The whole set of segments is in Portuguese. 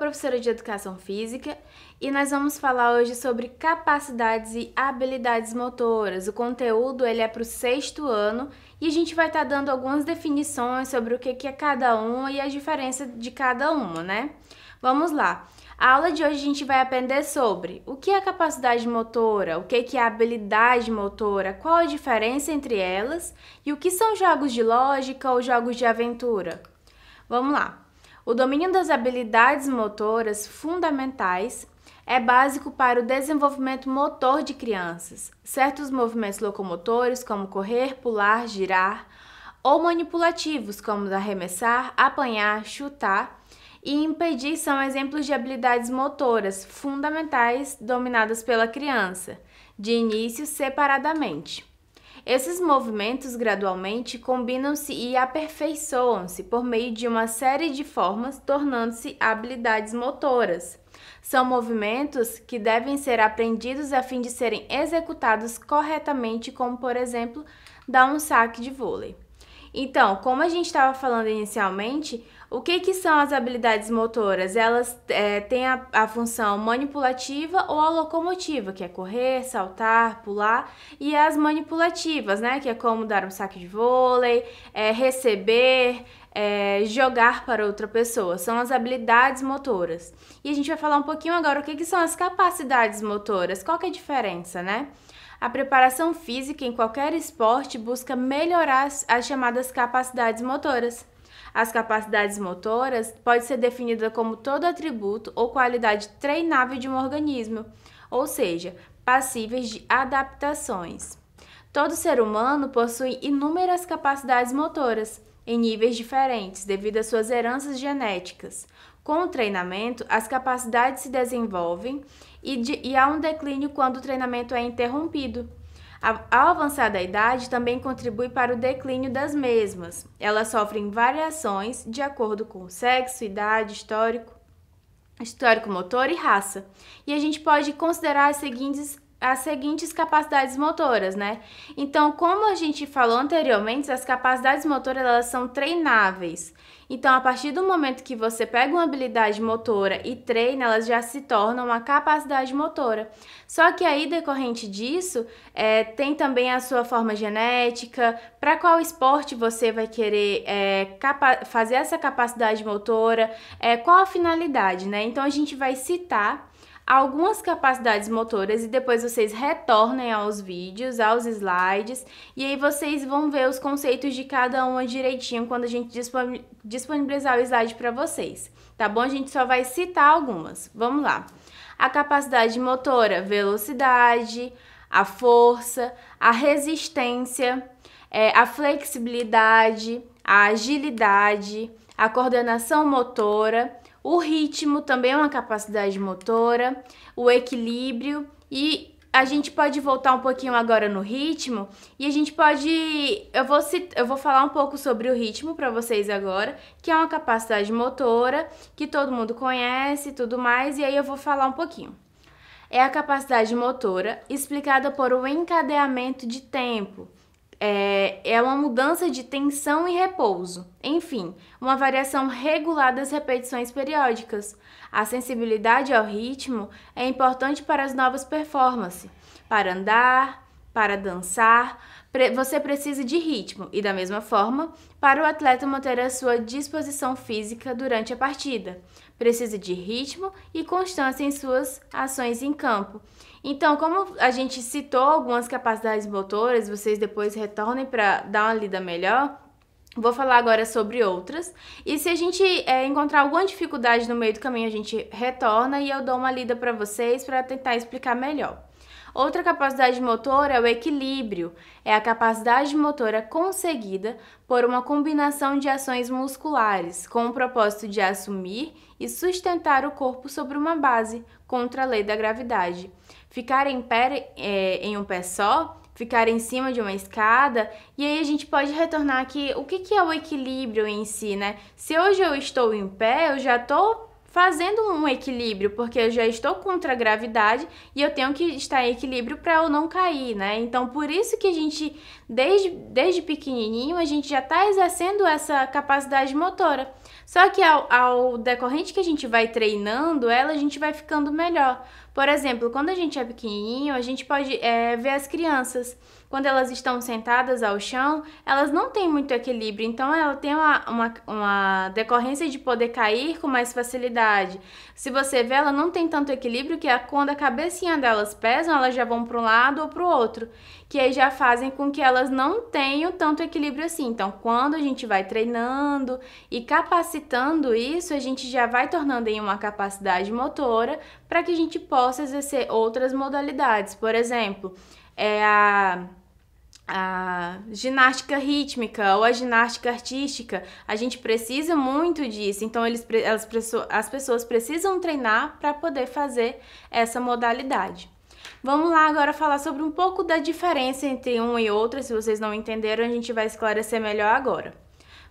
professora de Educação Física e nós vamos falar hoje sobre capacidades e habilidades motoras. O conteúdo ele é para o sexto ano e a gente vai estar tá dando algumas definições sobre o que, que é cada uma e a diferença de cada uma, né? Vamos lá! A aula de hoje a gente vai aprender sobre o que é capacidade motora, o que é habilidade motora, qual a diferença entre elas e o que são jogos de lógica ou jogos de aventura. Vamos lá! O domínio das habilidades motoras fundamentais é básico para o desenvolvimento motor de crianças. Certos movimentos locomotores, como correr, pular, girar, ou manipulativos, como arremessar, apanhar, chutar e impedir, são exemplos de habilidades motoras fundamentais dominadas pela criança, de início separadamente. Esses movimentos gradualmente combinam-se e aperfeiçoam-se por meio de uma série de formas, tornando-se habilidades motoras. São movimentos que devem ser aprendidos a fim de serem executados corretamente, como por exemplo, dar um saque de vôlei. Então, como a gente estava falando inicialmente, o que, que são as habilidades motoras? Elas é, têm a, a função manipulativa ou a locomotiva, que é correr, saltar, pular, e as manipulativas, né? Que é como dar um saque de vôlei, é, receber, é, jogar para outra pessoa, são as habilidades motoras. E a gente vai falar um pouquinho agora o que, que são as capacidades motoras, qual que é a diferença, né? A preparação física em qualquer esporte busca melhorar as, as chamadas capacidades motoras. As capacidades motoras pode ser definida como todo atributo ou qualidade treinável de um organismo, ou seja, passíveis de adaptações. Todo ser humano possui inúmeras capacidades motoras, em níveis diferentes, devido às suas heranças genéticas. Com o treinamento, as capacidades se desenvolvem e, de, e há um declínio quando o treinamento é interrompido. Ao avançar da idade, também contribui para o declínio das mesmas. Elas sofrem variações de acordo com sexo, idade, histórico, histórico motor e raça. E a gente pode considerar as seguintes as seguintes capacidades motoras, né? Então, como a gente falou anteriormente, as capacidades motoras elas são treináveis. Então, a partir do momento que você pega uma habilidade motora e treina, elas já se tornam uma capacidade motora. Só que aí, decorrente disso, é, tem também a sua forma genética, para qual esporte você vai querer é, fazer essa capacidade motora, é, qual a finalidade, né? Então, a gente vai citar algumas capacidades motoras e depois vocês retornem aos vídeos, aos slides, e aí vocês vão ver os conceitos de cada uma direitinho quando a gente disponibilizar o slide para vocês, tá bom? A gente só vai citar algumas. Vamos lá. A capacidade motora, velocidade, a força, a resistência, é, a flexibilidade, a agilidade, a coordenação motora, o ritmo também é uma capacidade motora, o equilíbrio e a gente pode voltar um pouquinho agora no ritmo e a gente pode eu vou eu vou falar um pouco sobre o ritmo para vocês agora, que é uma capacidade motora que todo mundo conhece, tudo mais, e aí eu vou falar um pouquinho. É a capacidade motora explicada por um encadeamento de tempo é, é uma mudança de tensão e repouso. Enfim, uma variação regular das repetições periódicas. A sensibilidade ao ritmo é importante para as novas performances, para andar, para dançar, você precisa de ritmo e, da mesma forma, para o atleta manter a sua disposição física durante a partida, precisa de ritmo e constância em suas ações em campo. Então, como a gente citou algumas capacidades motoras, vocês depois retornem para dar uma lida melhor. Vou falar agora sobre outras. E se a gente é, encontrar alguma dificuldade no meio do caminho, a gente retorna e eu dou uma lida para vocês para tentar explicar melhor. Outra capacidade motora é o equilíbrio, é a capacidade motora conseguida por uma combinação de ações musculares, com o propósito de assumir e sustentar o corpo sobre uma base, contra a lei da gravidade. Ficar em pé é, em um pé só ficar em cima de uma escada. E aí a gente pode retornar aqui o que, que é o equilíbrio em si, né? Se hoje eu estou em pé, eu já estou fazendo um equilíbrio, porque eu já estou contra a gravidade e eu tenho que estar em equilíbrio para eu não cair, né? Então, por isso que a gente, desde, desde pequenininho, a gente já está exercendo essa capacidade motora. Só que ao, ao decorrente que a gente vai treinando ela, a gente vai ficando melhor. Por exemplo, quando a gente é pequenininho, a gente pode é, ver as crianças. Quando elas estão sentadas ao chão, elas não têm muito equilíbrio, então ela tem uma, uma, uma decorrência de poder cair com mais facilidade. Se você vê, ela não tem tanto equilíbrio que quando a cabecinha delas pesa, elas já vão para um lado ou para o outro, que aí já fazem com que elas não tenham tanto equilíbrio assim. Então, quando a gente vai treinando e capacitando isso, a gente já vai tornando em uma capacidade motora para que a gente possa possa exercer outras modalidades. Por exemplo, é a a ginástica rítmica ou a ginástica artística, a gente precisa muito disso. Então, eles, elas, as pessoas precisam treinar para poder fazer essa modalidade. Vamos lá agora falar sobre um pouco da diferença entre uma e outra. Se vocês não entenderam, a gente vai esclarecer melhor agora.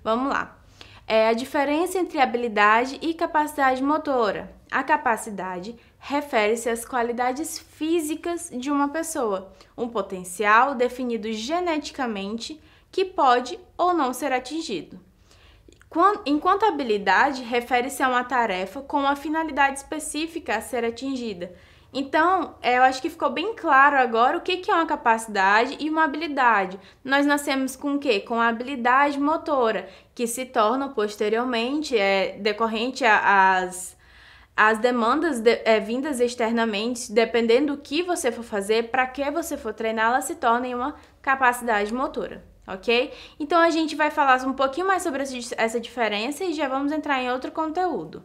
Vamos lá. É a diferença entre habilidade e capacidade motora. A capacidade refere-se às qualidades físicas de uma pessoa, um potencial definido geneticamente que pode ou não ser atingido. Enquanto habilidade refere-se a uma tarefa com uma finalidade específica a ser atingida. Então, é, eu acho que ficou bem claro agora o que é uma capacidade e uma habilidade. Nós nascemos com o quê? Com a habilidade motora, que se torna posteriormente é, decorrente às as demandas de, é, vindas externamente, dependendo do que você for fazer, para que você for treinar, elas se tornem uma capacidade motora, ok? Então a gente vai falar um pouquinho mais sobre essa diferença e já vamos entrar em outro conteúdo.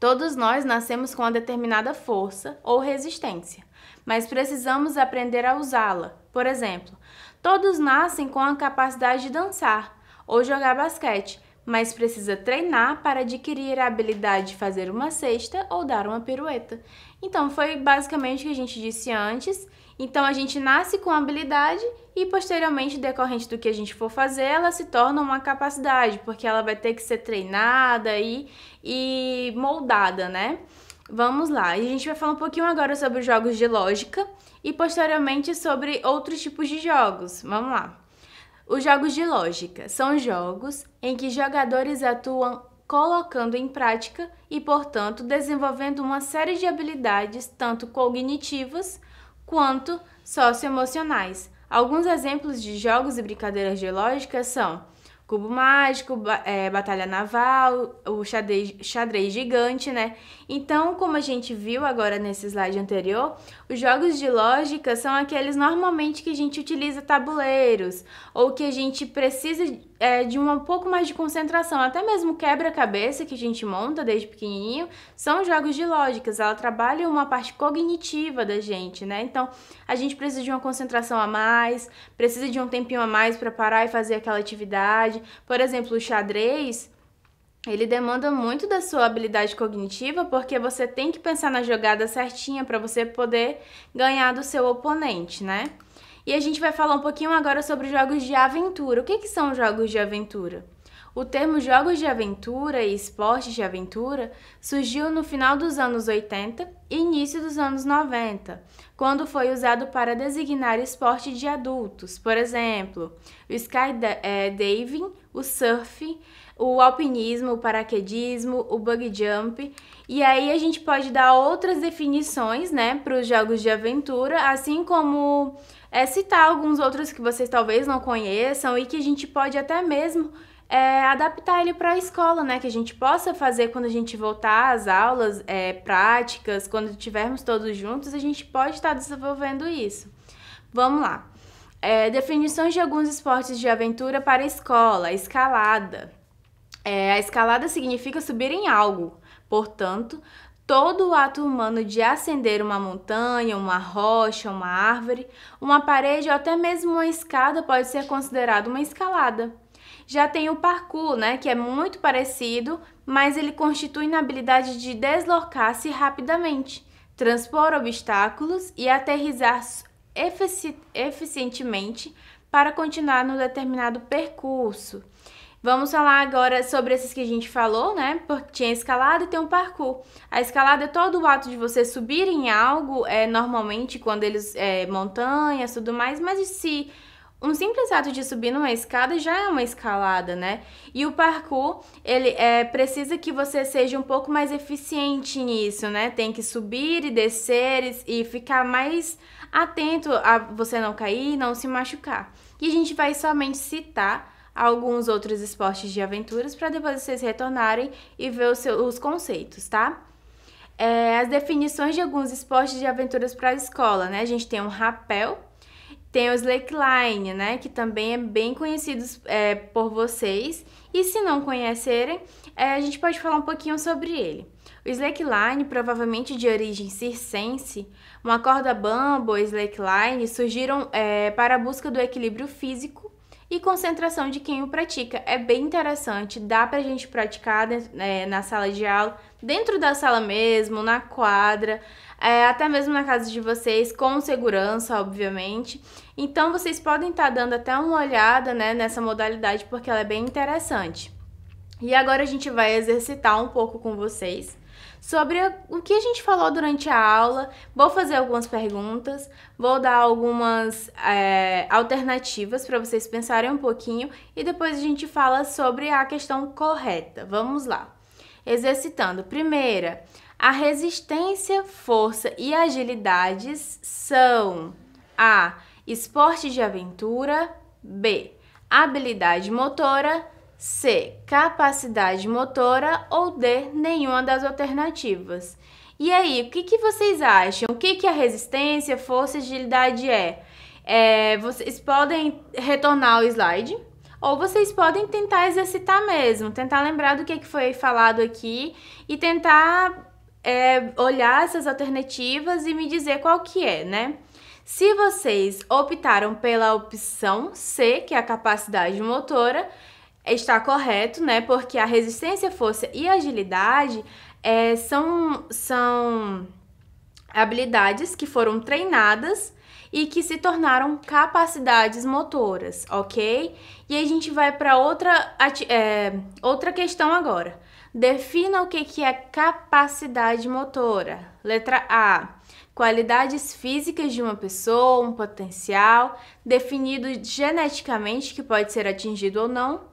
Todos nós nascemos com uma determinada força ou resistência, mas precisamos aprender a usá-la. Por exemplo, todos nascem com a capacidade de dançar ou jogar basquete, mas precisa treinar para adquirir a habilidade de fazer uma cesta ou dar uma pirueta. Então, foi basicamente o que a gente disse antes. Então, a gente nasce com habilidade e, posteriormente, decorrente do que a gente for fazer, ela se torna uma capacidade, porque ela vai ter que ser treinada e, e moldada, né? Vamos lá, a gente vai falar um pouquinho agora sobre jogos de lógica e posteriormente sobre outros tipos de jogos. Vamos lá. Os jogos de lógica são jogos em que jogadores atuam colocando em prática e, portanto, desenvolvendo uma série de habilidades tanto cognitivas quanto socioemocionais. Alguns exemplos de jogos e brincadeiras de lógica são cubo mágico, é, batalha naval, o xadrez, xadrez gigante, né? Então, como a gente viu agora nesse slide anterior, os jogos de lógica são aqueles normalmente que a gente utiliza tabuleiros ou que a gente precisa é, de um pouco mais de concentração. Até mesmo quebra-cabeça que a gente monta desde pequenininho são jogos de lógicas. Ela trabalha uma parte cognitiva da gente, né? Então a gente precisa de uma concentração a mais, precisa de um tempinho a mais para parar e fazer aquela atividade. Por exemplo, o xadrez ele demanda muito da sua habilidade cognitiva, porque você tem que pensar na jogada certinha para você poder ganhar do seu oponente, né? E a gente vai falar um pouquinho agora sobre jogos de aventura. O que, que são jogos de aventura? O termo jogos de aventura e esportes de aventura surgiu no final dos anos 80 e início dos anos 90, quando foi usado para designar esporte de adultos, por exemplo, o skydiving eh, o surf, o alpinismo, o paraquedismo, o bug jump. E aí a gente pode dar outras definições, né, para os jogos de aventura, assim como é, citar alguns outros que vocês talvez não conheçam e que a gente pode até mesmo é, adaptar ele para a escola, né? Que a gente possa fazer quando a gente voltar às aulas é, práticas, quando estivermos todos juntos, a gente pode estar desenvolvendo isso. Vamos lá. É, definições de alguns esportes de aventura para escola, escalada. É, a escalada significa subir em algo, portanto, todo o ato humano de ascender uma montanha, uma rocha, uma árvore, uma parede ou até mesmo uma escada pode ser considerado uma escalada. Já tem o parkour, né, que é muito parecido, mas ele constitui na habilidade de deslocar-se rapidamente, transpor obstáculos e aterrizar efici eficientemente para continuar no determinado percurso. Vamos falar agora sobre esses que a gente falou, né? Porque tinha escalada e tem um parkour. A escalada é todo o ato de você subir em algo, é, normalmente quando eles é, montanhas, tudo mais, mas se um simples ato de subir numa escada já é uma escalada, né? E o parkour, ele é, precisa que você seja um pouco mais eficiente nisso, né? Tem que subir e descer e, e ficar mais atento a você não cair e não se machucar. E a gente vai somente citar alguns outros esportes de aventuras para depois vocês retornarem e ver os, seus, os conceitos, tá? É, as definições de alguns esportes de aventuras para a escola, né? A gente tem um rapel, tem o slackline, né? Que também é bem conhecido é, por vocês. E se não conhecerem, é, a gente pode falar um pouquinho sobre ele. O slackline, provavelmente de origem circense, uma corda bamba ou slackline surgiram é, para a busca do equilíbrio físico e concentração de quem o pratica. É bem interessante, dá a gente praticar é, na sala de aula, dentro da sala mesmo, na quadra, é, até mesmo na casa de vocês, com segurança, obviamente. Então vocês podem estar tá dando até uma olhada né, nessa modalidade, porque ela é bem interessante. E agora a gente vai exercitar um pouco com vocês sobre o que a gente falou durante a aula. Vou fazer algumas perguntas, vou dar algumas é, alternativas para vocês pensarem um pouquinho e depois a gente fala sobre a questão correta. Vamos lá. Exercitando. Primeira, a resistência, força e agilidades são A. Esporte de aventura. B. Habilidade motora. C. Capacidade motora ou D. Nenhuma das alternativas. E aí, o que, que vocês acham? O que, que a resistência, força e agilidade é? é? Vocês podem retornar o slide ou vocês podem tentar exercitar mesmo, tentar lembrar do que, que foi falado aqui e tentar é, olhar essas alternativas e me dizer qual que é, né? Se vocês optaram pela opção C, que é a capacidade motora, está correto, né? Porque a resistência, força e agilidade é, são, são habilidades que foram treinadas e que se tornaram capacidades motoras, ok? E a gente vai para outra, é, outra questão agora. Defina o que, que é capacidade motora. Letra A. Qualidades físicas de uma pessoa, um potencial definido geneticamente que pode ser atingido ou não.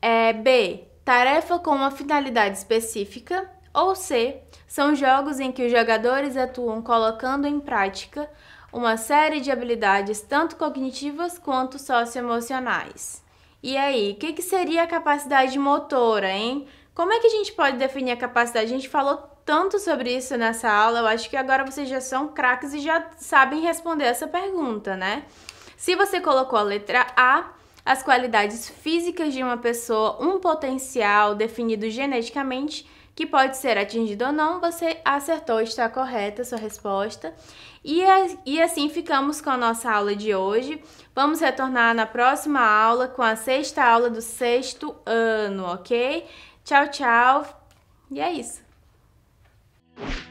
É, B. Tarefa com uma finalidade específica. Ou C. São jogos em que os jogadores atuam colocando em prática uma série de habilidades, tanto cognitivas quanto socioemocionais. E aí, o que, que seria a capacidade motora, hein? Como é que a gente pode definir a capacidade? A gente falou tanto sobre isso nessa aula, eu acho que agora vocês já são craques e já sabem responder essa pergunta, né? Se você colocou a letra A, as qualidades físicas de uma pessoa, um potencial definido geneticamente que pode ser atingido ou não, você acertou, está correta a sua resposta. E, é, e assim ficamos com a nossa aula de hoje. Vamos retornar na próxima aula com a sexta aula do sexto ano, ok? Tchau, tchau. E é isso.